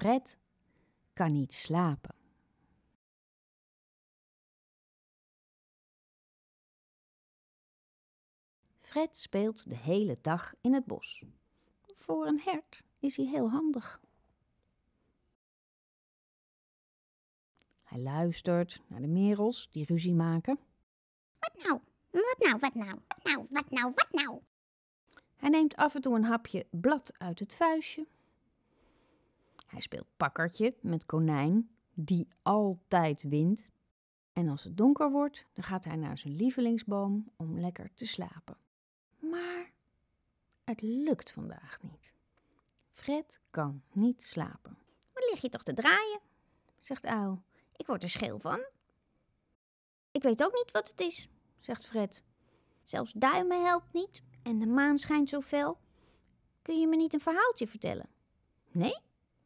Fred kan niet slapen. Fred speelt de hele dag in het bos. Voor een hert is hij heel handig. Hij luistert naar de merels die ruzie maken. Wat nou? Wat nou? Wat nou? Wat nou? Wat nou? Wat nou? Hij neemt af en toe een hapje blad uit het vuistje. Hij speelt pakkertje met konijn, die altijd wint. En als het donker wordt, dan gaat hij naar zijn lievelingsboom om lekker te slapen. Maar het lukt vandaag niet. Fred kan niet slapen. Wat lig je toch te draaien? zegt Uil. Ik word er scheel van. Ik weet ook niet wat het is, zegt Fred. Zelfs duimen helpt niet en de maan schijnt zo fel. Kun je me niet een verhaaltje vertellen? Nee?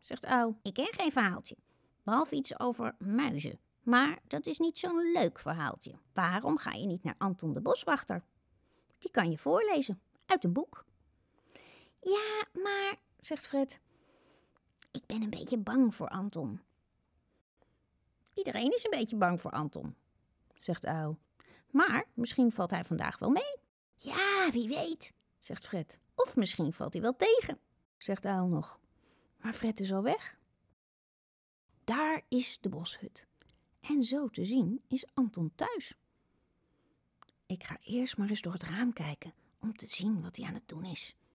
zegt Au. Ik ken geen verhaaltje. Behalve iets over muizen. Maar dat is niet zo'n leuk verhaaltje. Waarom ga je niet naar Anton de Boswachter? Die kan je voorlezen, uit een boek. Ja, maar, zegt Fred, ik ben een beetje bang voor Anton. Iedereen is een beetje bang voor Anton, zegt Au. Maar misschien valt hij vandaag wel mee. Ja, wie weet, zegt Fred. Of misschien valt hij wel tegen, zegt Aal nog. Maar Fred is al weg. Daar is de boshut. En zo te zien is Anton thuis. Ik ga eerst maar eens door het raam kijken om te zien wat hij aan het doen is.